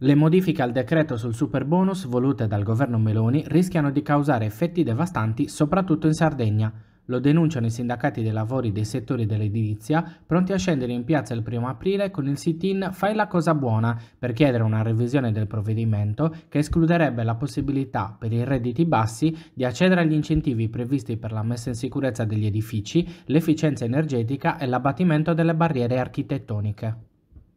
Le modifiche al decreto sul superbonus volute dal governo Meloni rischiano di causare effetti devastanti soprattutto in Sardegna. Lo denunciano i sindacati dei lavori dei settori dell'edilizia, pronti a scendere in piazza il 1 aprile con il sit-in Fai la cosa buona per chiedere una revisione del provvedimento che escluderebbe la possibilità per i redditi bassi di accedere agli incentivi previsti per la messa in sicurezza degli edifici, l'efficienza energetica e l'abbattimento delle barriere architettoniche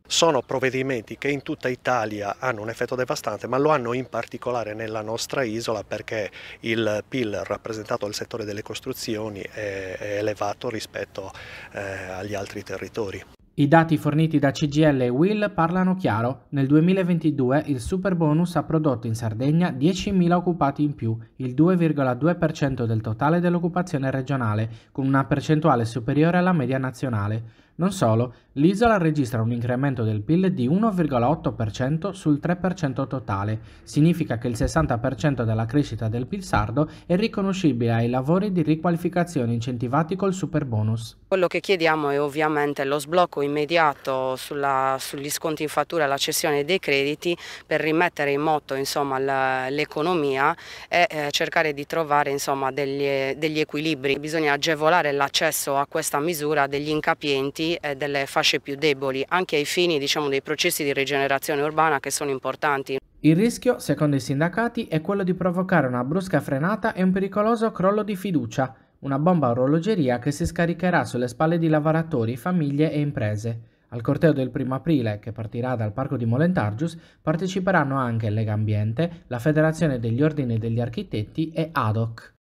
sono provvedimenti che in tutta Italia hanno un effetto devastante, ma lo hanno in particolare nella nostra isola perché il PIL rappresentato al settore delle costruzioni è, elevato rispetto eh, agli altri territori. I dati forniti da CGL e Will parlano chiaro. Nel 2022 il Superbonus ha prodotto in Sardegna 10.000 occupati in più, il 2,2% del totale dell'occupazione regionale, con una percentuale superiore alla media nazionale. Non solo, l'isola registra un incremento del PIL di 1,8% sul 3% totale, significa che il 60% della crescita del PIL sardo è riconoscibile ai lavori di riqualificazione incentivati col superbonus. Quello che chiediamo è ovviamente lo sblocco immediato sulla, sugli sconti in fattura e la cessione dei crediti per rimettere in moto l'economia e eh, cercare di trovare insomma, degli, degli equilibri. Bisogna agevolare l'accesso a questa misura degli incapienti eh, delle fasce più deboli, anche ai fini diciamo, dei processi di rigenerazione urbana che sono importanti. Il rischio, secondo i sindacati, è quello di provocare una brusca frenata e un pericoloso crollo di fiducia, una bomba a orologeria che si scaricherà sulle spalle di lavoratori, famiglie e imprese. Al corteo del primo aprile, che partirà dal parco di Molentargius, parteciperanno anche Lega Ambiente, la Federazione degli Ordini degli Architetti e ADOC.